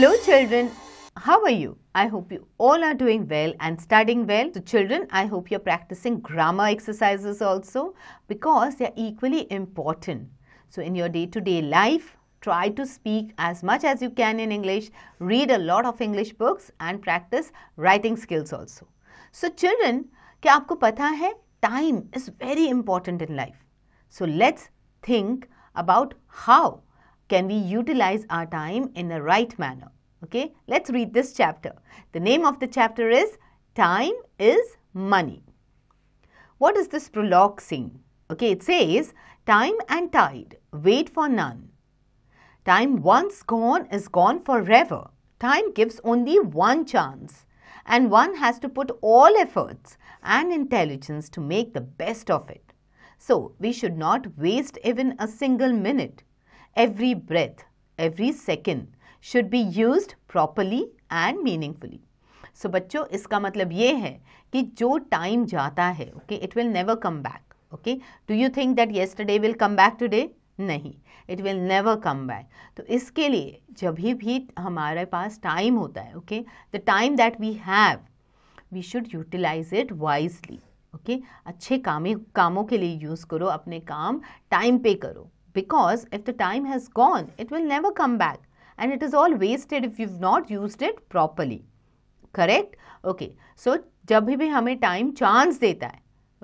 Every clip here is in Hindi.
Hello children, how are you? I hope you all are doing well and studying well. So children, I hope you're practicing grammar exercises also because they're equally important. So in your day-to-day -day life, try to speak as much as you can in English, read a lot of English books and practice writing skills also. So children, क्या आपको पता है time is very important in life. So let's think about how can we utilize our time in the right manner? Okay, let's read this chapter. The name of the chapter is Time is Money. What is this prologue saying? Okay, it says, Time and tide, wait for none. Time once gone is gone forever. Time gives only one chance and one has to put all efforts and intelligence to make the best of it. So, we should not waste even a single minute. every breath, every second should be used properly and meaningfully. So so, बच्चों इसका मतलब ये है कि जो टाइम जाता है okay it will never come back okay do you think that yesterday will come back today नहीं it will never come back तो इसके लिए जब भी हमारे पास टाइम होता है okay the time that we have we should utilise it wisely okay अच्छे कामें कामों के लिए यूज़ करो अपने काम टाइम पे करो because if the time has gone, it will never come back and it is all wasted if you've not used it properly. Correct? Okay. So, जब भी हमें time chance देता है,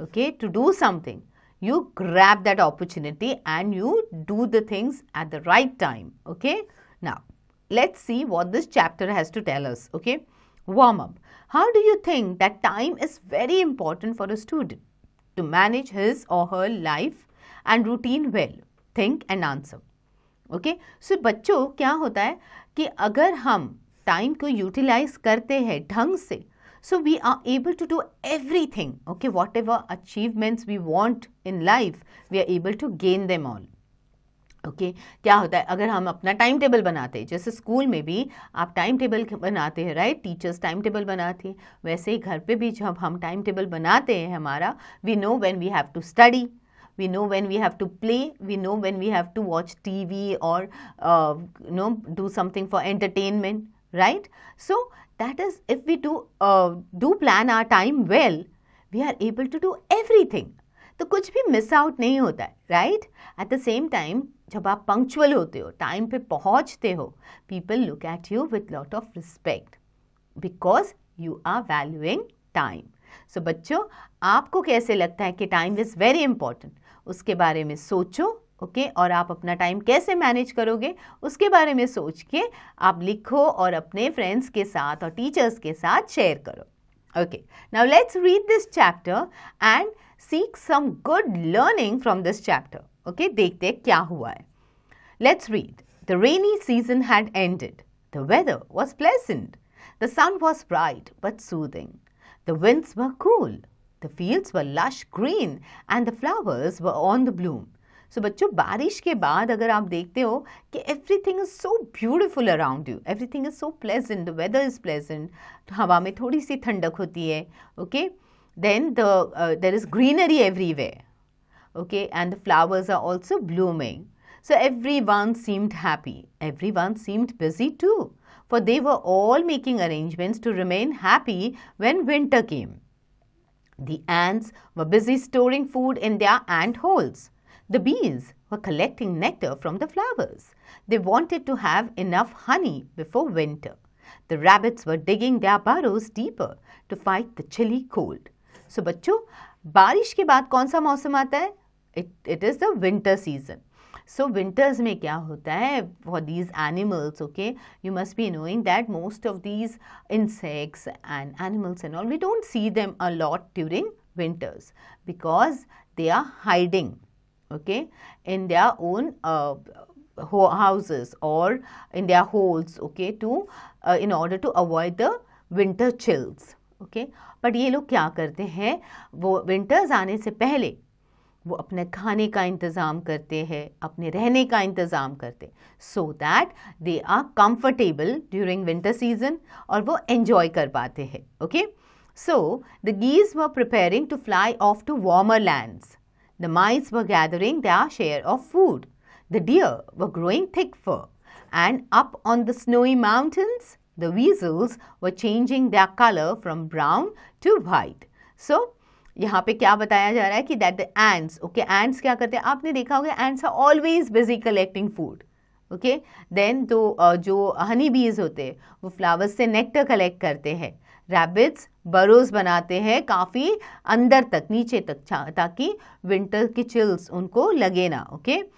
okay, to do something, you grab that opportunity and you do the things at the right time, okay? Now, let's see what this chapter has to tell us, okay? Warm up. How do you think that time is very important for a student to manage his or her life and routine well? Think and answer okay so बच्चों क्या होता है कि अगर हम टाइम को यूटिलाइज करते हैं ढंग से so we are able to do everything okay whatever achievements we want in life we are able to gain them all okay क्या होता है अगर हम अपना टाइम टेबल बनाते हैं जैसे स्कूल में भी आप टाइम टेबल बनाते हैं राइट टीचर्स टाइम टेबल बनाते हैं वैसे ही घर पे भी जब हम टाइम टेबल बनाते हैं हमारा we know when we have to study we know when we have to play we know when we have to watch tv or uh, you know do something for entertainment right so that is if we do uh, do plan our time well we are able to do everything तो कुछ भी मिस आउट नहीं होता है right at the same time जब आप पंक्चुअल होते हो टाइम पे पहुंचते हो people look at you with lot of respect because you are valuing time so बच्चों आपको कैसे लगता है कि टाइम इज़ वेरी इंपॉर्टेंट उसके बारे में सोचो ओके okay? और आप अपना टाइम कैसे मैनेज करोगे उसके बारे में सोच के आप लिखो और अपने फ्रेंड्स के साथ और टीचर्स के साथ शेयर करो okay now let's read this chapter and seek some good learning from this chapter okay देखते क्या हुआ है let's read the rainy season had ended the weather was pleasant the sun was bright but soothing the winds were cool The fields were lush green and the flowers were on the bloom. So, बच्चों बारिश के बाद अगर आप देखते हो कि everything is so beautiful around you, everything is so pleasant, the weather is pleasant, हवा में थोड़ी सी ठंडक होती है, okay? Then the uh, there is greenery everywhere, okay? And the flowers are also blooming. So everyone seemed happy. Everyone seemed busy too, for they were all making arrangements to remain happy when winter came. The ants were busy storing food in their ant holes. The bees were collecting nectar from the flowers. They wanted to have enough honey before winter. The rabbits were digging their burrows deeper to fight the chilly cold. So, बच्चों बारिश के बाद कौन सा मौसम आता है? It, it is the winter season. So winters में क्या होता है for these animals okay you must be knowing that most of these insects and animals and all we don't see them a lot during winters because they are hiding okay in their own houses और in their holes okay to in order to avoid the winter chills okay but ये लोग क्या करते हैं वो विंटर्स आने से पहले वो अपने खाने का इंतज़ाम करते हैं अपने रहने का इंतज़ाम करते so that they are comfortable during winter season और वो एन्जॉय कर पाते हैं okay so the geese were preparing to fly off to warmer lands the mice were gathering their share of food the deer were growing thick fur, and up on the snowy mountains, the weasels were changing the colour from brown to white So, यहाँ पे क्या बताया जा रहा है कि that the ants okay ants क्या करते हैं आपने देखा होगा ants are always busy collecting food okay then तो जो हनी बीज होते हैं वो फ्लावर्स से नेक्टर कलेक्ट करते हैं रैबिट्स बरोज बनाते हैं काफ़ी अंदर तक नीचे तक ताकि विंटर की चिल्स उनको लगे ना ओके okay?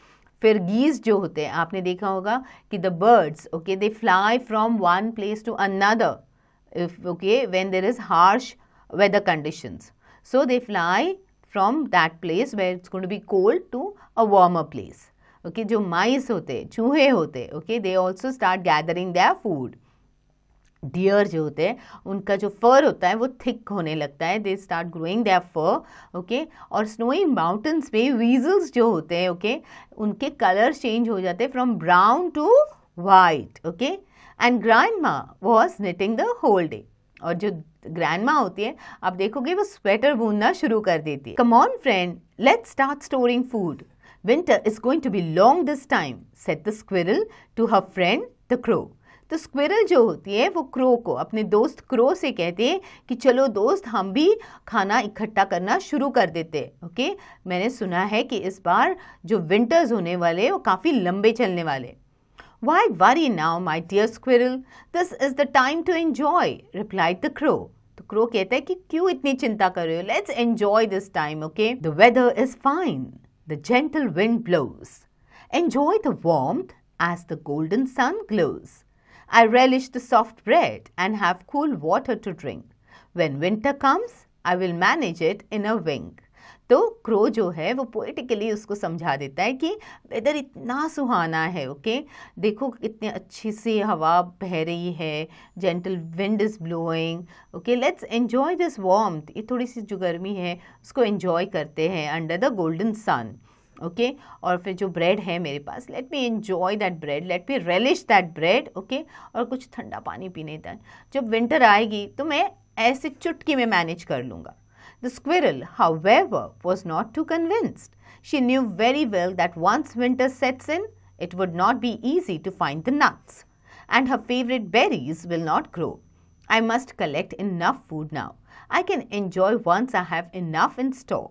फिर गीज जो होते हैं आपने देखा होगा कि the birds okay they fly from one place to another okay when there is harsh weather conditions So they fly from that place where it's going to be cold to a warmer place. Okay, जो mice होते चूहे होते okay, they also start gathering their food. Deer जो होते हैं उनका जो फर होता है वो थिक होने लगता है they start growing their fur okay और स्नोई माउंटेन्स पे वीजल्स जो होते हैं ओके okay, उनके कलर चेंज हो जाते हैं from brown to white okay and grandma was knitting the whole day और जो ग्रैंडमा होती है आप देखोगे वो स्वेटर बुनना शुरू कर देती है come on friend let start storing food winter is going to be long this time said the squirrel to her friend the crow तो स्क्विरल जो होती है वो क्रो को अपने दोस्त क्रो से कहते हैं कि चलो दोस्त हम भी खाना इकट्ठा करना शुरू कर देते ओके मैंने सुना है कि इस बार जो विंटर्स होने वाले वो काफ़ी लंबे चलने वाले why you now my dear squirrel this is the time to enjoy reply the crow crow कहता है कि क्यों इतनी चिंता कर रहे हो let's enjoy this time okay the weather is fine the gentle wind blows enjoy the as the golden sun glows. I relish the soft bread and have cool water to drink. When winter comes, I will manage it in a wink. तो क्रो जो है वो पोइटिकली उसको समझा देता है कि वेदर इतना सुहाना है ओके देखो कितने अच्छी सी हवा बह रही है gentle wind is blowing okay let's enjoy this warm ये थोड़ी सी जो गर्मी है उसको एन्जॉय करते हैं under the golden sun okay और फिर जो ब्रेड है मेरे पास let me enjoy that bread let me relish that bread okay और कुछ ठंडा पानी पीने दैट जब विंटर आएगी तो मैं ऐसे चुटकी में मैनेज कर लूँगा The squirrel, however, was not too convinced. She knew very well that once winter sets in, it would not be easy to find the nuts. And her favorite berries will not grow. I must collect enough food now. I can enjoy once I have enough in store,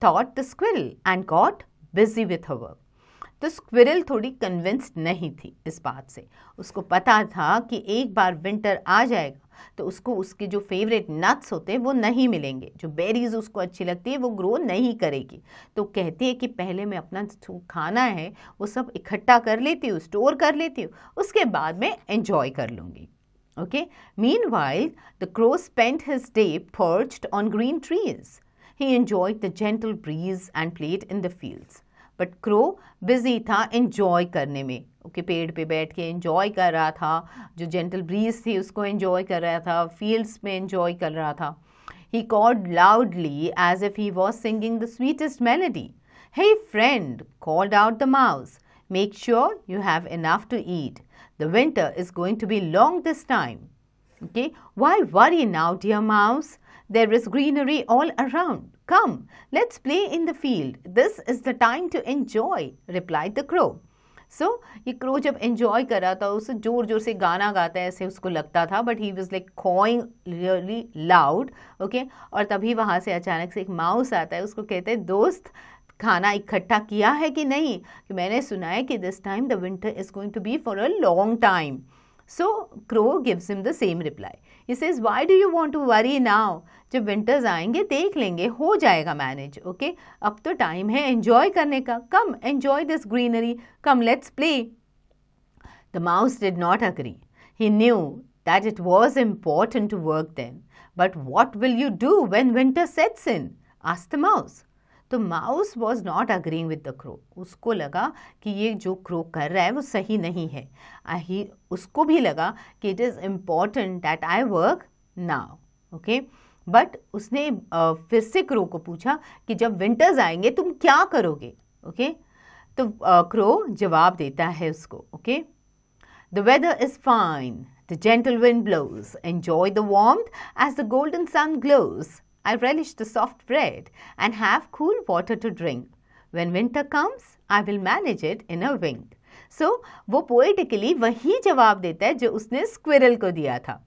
thought the squirrel and got busy with her work. तो स्क्विरल थोड़ी कन्विंस्ड नहीं थी इस बात से उसको पता था कि एक बार विंटर आ जाएगा तो उसको उसके जो फेवरेट नट्स होते हैं वो नहीं मिलेंगे जो बेरीज उसको अच्छी लगती है वो ग्रो नहीं करेगी तो कहती है कि पहले मैं अपना जो खाना है वो सब इकट्ठा कर लेती हूँ स्टोर कर लेती हूँ उसके बाद मैं इंजॉय कर लूँगी okay meanwhile the crow spent his day perched on green trees he enjoyed the gentle breeze and played in the fields but crow busy था इन्जॉय करने में ओके okay, पेड़ पे बैठ के इन्जॉय कर रहा था जो जेंटल ब्रीज थी उसको इन्जॉय कर रहा था फील्ड्स में इन्जॉय कर रहा था he called loudly as if he was singing the sweetest melody hey friend called out the mouse make sure you have enough to eat the winter is going to be long this time why were you now dear mouse There is greenery all around. Come, let's play in the field. This is the time to enjoy, replied the crow. So so, ये क्रो जब एंजॉय कर रहा था उसे जोर जोर से गाना गाता है ऐसे उसको लगता था but he was like cawing really loud okay और तभी वहाँ से अचानक से एक माउस आता है उसको कहते हैं दोस्त खाना इकट्ठा किया है कि नहीं कि मैंने सुना है कि this time the winter is going to be for a long time so crow gives him the same reply ये says why do you want to worry now जब विंटर्स आएंगे देख लेंगे हो जाएगा मैनेज ओके okay? अब तो टाइम है एन्जॉय करने का come enjoy this greenery come let's play the mouse did not agree he knew that it was important to work then but what will you do when winter sets in ask the mouse तो mouse was not agreeing with the crow उसको लगा कि ये जो क्रो कर रहा है वो सही नहीं है आई उसको भी लगा कि it is important that I work now okay but उसने फिर से क्रो को पूछा कि जब विंटर्स आएंगे तुम क्या करोगे ओके तो क्रो जवाब देता है उसको okay the weather is fine the gentle wind blows enjoy the warm as the golden sun glows I relish the soft bread and have cool water to drink. When winter comes, I will manage it in a wink. so, वो poetically वही जवाब देता है जो उसने squirrel को दिया था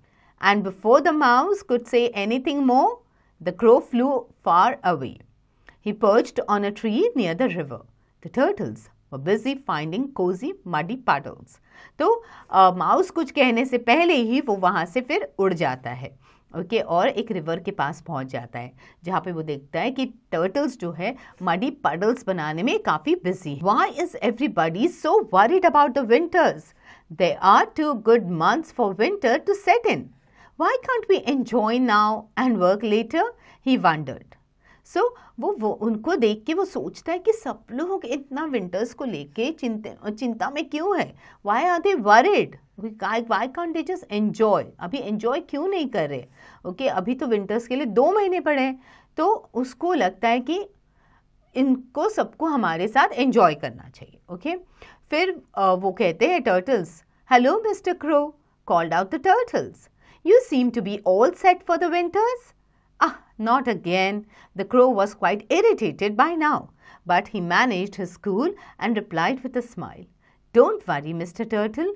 And before the mouse could say anything more, the crow flew far away. He perched on a tree near the river. The turtles were busy finding cozy muddy puddles. तो माउस कुछ कहने से पहले ही वो वहाँ से फिर उड़ जाता है ओके okay, और एक रिवर के पास पहुंच जाता है जहाँ पे वो देखता है कि टर्टल्स जो है मडी पडल्स बनाने में काफ़ी बिजी है why is everybody so worried about the winters they are two good months for winter to set in why can't we enjoy now and work later he wondered so वो वो उनको देख के वो सोचता है कि सब लोग इतना विंटर्स को लेके चिंता चिंता में क्यों है why are they worried why can't they just enjoy अभी एन्जॉय क्यों नहीं कर रहे ओके अभी तो विंटर्स के लिए दो महीने पड़े हैं तो उसको लगता है कि इनको सबको हमारे साथ एंजॉय करना चाहिए ओके फिर वो कहते हैं turtles hello mister crow called out the turtles you seem to be all set for the winters ah not again the crow was quite irritated by now but he manage his cool and replied with a smile don't worry mister turtle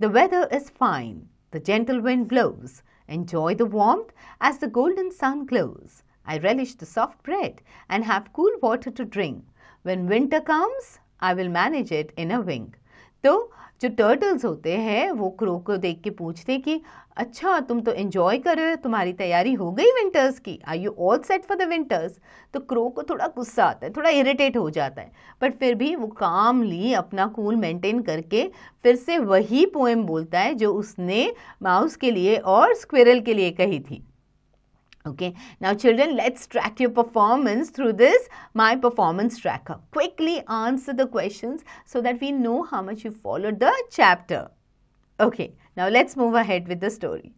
the weather is fine the gentle wind blows Enjoy the warmth as the golden sun glows. I relish the soft bread and have cool water to drink. When winter comes, I will manage it in a wink. Though जो टर्टल्स होते हैं वो क्रो को देख के पूछते कि अच्छा तुम तो इन्जॉय कर रहे हो तुम्हारी तैयारी हो गई विंटर्स की are you all set for the winters तो क्रो को थोड़ा गुस्सा आता है थोड़ा इरिटेट हो जाता है बट फिर भी वो कामली अपना कूल मेंटेन करके फिर से वही पोएम बोलता है जो उसने माउस के लिए और स्क्विरल के लिए कही थी Okay, now children, let's track your performance through this My Performance Tracker. Quickly answer the questions so that we know how much you followed the chapter. Okay, now let's move ahead with the story.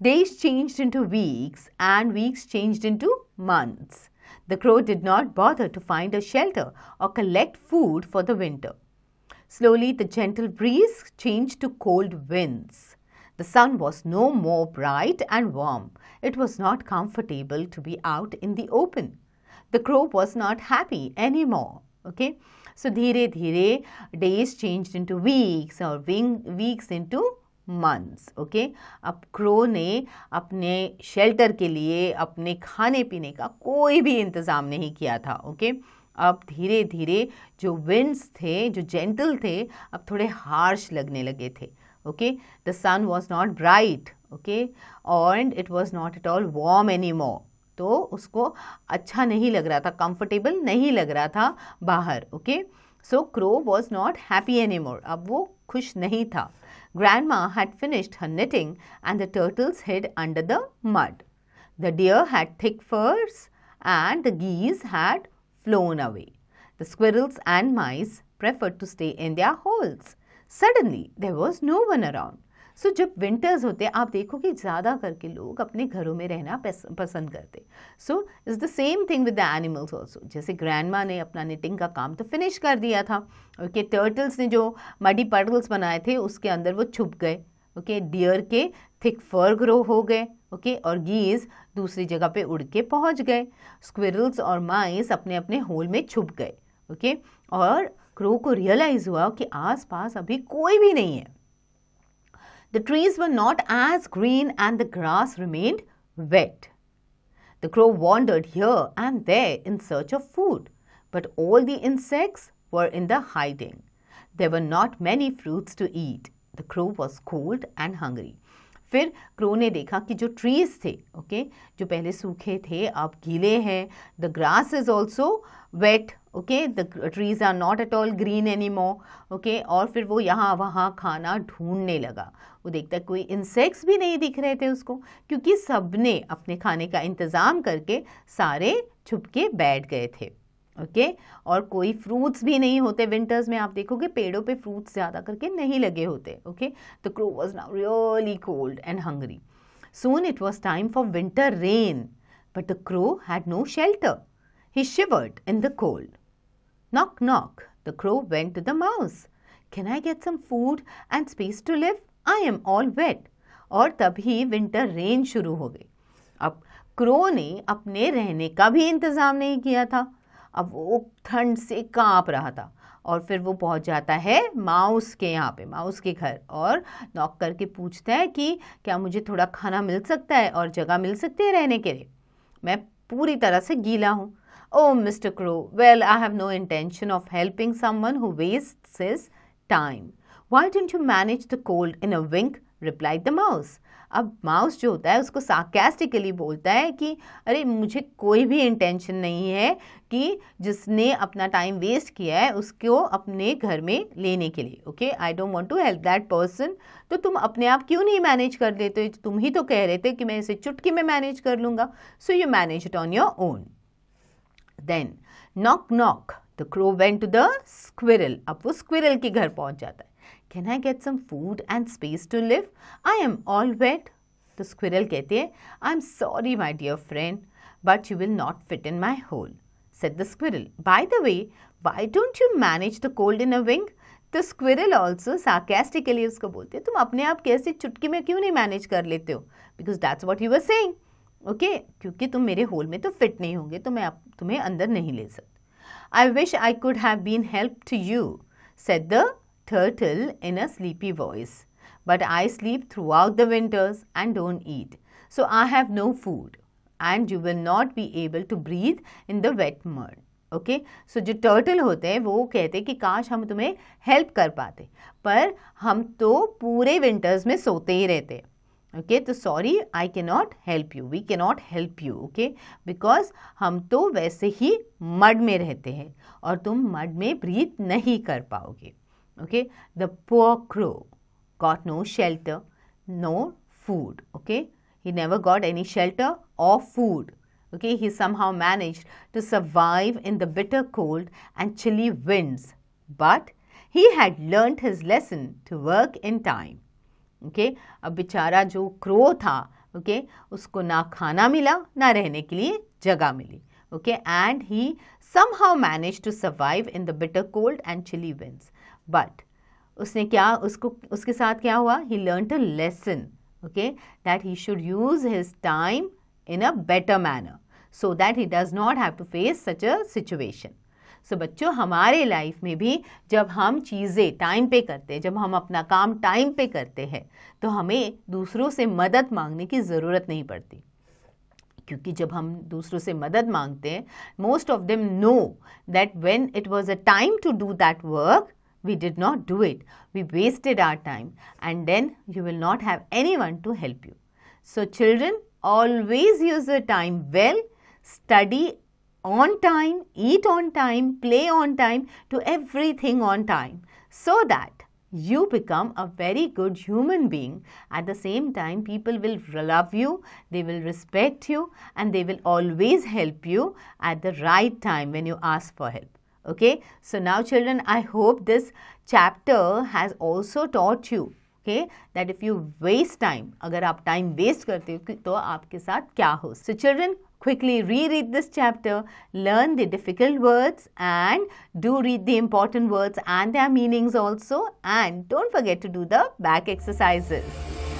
Days changed into weeks and weeks changed into months. The crow did not bother to find a shelter or collect food for the winter. Slowly, the gentle breeze changed to cold winds. The sun was no more bright and warm. It was not comfortable to be out in the open. The crow was not happy anymore. Okay. So, dhire dhire days changed into weeks or weeks into months okay okay? अब क्रो ने अपने शेल्टर के लिए अपने खाने पीने का कोई भी इंतज़ाम नहीं किया था ओके okay? अब धीरे धीरे जो विंड्स थे जो जेंटल थे अब थोड़े हार्श लगने लगे थे okay the sun was not bright okay and it was not at all warm anymore तो उसको अच्छा नहीं लग रहा था कंफर्टेबल नहीं लग रहा था बाहर okay so crow was not happy any अब वो खुश नहीं था grandma had finished her knitting and the turtles had under the mud the deer had thick furs and the geese had flown away. The squirrels and mice preferred to stay in their holes. Suddenly there was no one around so जब विंटर्स होते आप देखो कि ज़्यादा करके लोग अपने घरों में रहना पसंद करते so is the same thing with the animals also जैसे ग्रैंडमा ने अपना निटिंग का काम तो फिनिश कर दिया था ओके okay, टर्टल्स ने जो मडी पर्टल्स बनाए थे उसके अंदर वो छुप गए ओके okay, डियर के थिक फर ग्रो हो गए ओके okay, और गीज दूसरी जगह पे उड़ के पहुंच गए स्क्विरल्स और माइस अपने अपने होल में छुप गए ओके और क्रो को रियलाइज हुआ कि आसपास अभी कोई भी नहीं है the trees were not as green and the grass remained wet the crow wandered here and there in search of food but all the insects were in the hiding there were not many fruits to eat the crow was cold and hungry फिर क्रो ने देखा कि जो ट्रीज थे ओके okay, जो पहले सूखे थे अब गीले हैं the grass is also wet okay the trees are not at all green more okay और फिर वो यहाँ वहाँ खाना ढूंढने लगा वो देखता है कोई इंसेक्ट्स भी नहीं दिख रहे थे उसको क्योंकि सब ने अपने खाने का इंतज़ाम करके सारे छुप के बैठ गए थे ओके okay? और कोई फ्रूट्स भी नहीं होते विंटर्स में आप देखोगे पेड़ों पे फ्रूट्स ज़्यादा करके नहीं लगे होते okay the crow was now really cold and hungry soon it was time for winter rain but the crow had no shelter He shivered in the cold. Knock, knock, the crow went to the mouse. Can I get some food and space to live? I am all wet और तभी विंटर रेन शुरू हो गई अब क्रो ने अपने रहने का भी इंतज़ाम नहीं किया था अब वो ठंड से कांप रहा था और फिर वो पहुंच जाता है माउस के यहाँ पे माउस के घर और नॉक करके पूछता है कि क्या मुझे थोड़ा खाना मिल सकता है और जगह मिल सकती है रहने के लिए मैं पूरी तरह से गीला हूँ Oh, Mr. Crow, well, I have no intention of helping someone who wastes his time. Why didn't you manage the cold in a wink? replied the mouse. अब माउस जो होता है उसको सार्केस्टिकली बोलता है कि अरे मुझे कोई भी इंटेंशन नहीं है कि जिसने अपना टाइम वेस्ट किया है उसको अपने घर में लेने के लिए okay I don't want to help that person तो तुम अपने आप क्यों नहीं मैनेज कर लेते तुम ही तो कह रहे थे कि मैं इसे चुटकी में मैनेज कर लूँगा so you manage it on your own then knock knock the crow went to the squirrel अब वो स्क्विरल के घर पहुंच जाता है can I get some food and space to live I am all wet तो स्क्विरल कहते हैं I am sorry my dear friend but you will not fit in my hole said the squirrel. By the way, why don't you manage the cold in a wing? तो स्क्विरल ऑल्सो सार्केस्टिकली उसको बोलते हैं तुम अपने आप कैसे चुटकी में क्यों नहीं मैनेज कर लेते हो because that's what you were saying okay क्योंकि तुम मेरे होल में तो फिट नहीं होंगे तो मैं आप तुम्हें अंदर नहीं ले सकती I wish I could have been help to you said the turtle in a sleepy voice but I sleep throughout the winters and don't eat so I have no food and you will not be able to breathe in the wet mud okay so जो टर्टल होते हैं वो कहते हैं कि काश हम तुम्हें हेल्प कर पाते पर हम तो पूरे विंटर्स में सोते ही रहते हैं ओके तो sorry I cannot help you we cannot help you okay because हम तो वैसे ही मड में रहते हैं और तुम मड में ब्रीथ नहीं कर पाओगे okay the poor crow got no shelter no food okay he never got any shelter or food. Okay, he somehow managed to survive in the bitter cold and chilly winds. But he had learnt his lesson to work in time. Okay अब बेचारा जो क्रो था ओके उसको ना खाना मिला ना रहने के लिए जगह मिली okay and he somehow manage to survive in the bitter cold and chilly winds but उसने क्या उसको उसके साथ क्या हुआ he learn a lesson okay that he should use his time in a better manner so that he does not have to face such a situation so so, बच्चों हमारे लाइफ में भी जब हम चीज़ें टाइम पे करते हैं जब हम अपना काम टाइम पे करते हैं तो हमें दूसरों से मदद मांगने की ज़रूरत नहीं पड़ती क्योंकि जब हम दूसरों से मदद मांगते हैं most of them know that when it was a time to do that work we did not do it we wasted our time and then you will not have any to help you so children always use a time well study on time, eat on time, play on time, do everything on time so that you become a very good human being. At the same time, people will love you, they will respect you, and they will always help you at the right time when you ask for help. Okay, so now, children, I hope this chapter has also taught you okay that if you waste time अगर आप टाइम वेस्ट करते हो तो आपके साथ क्या हो so children quickly reread this chapter, learn the difficult words and do read the important words and their meanings also and don't forget to do the back exercises.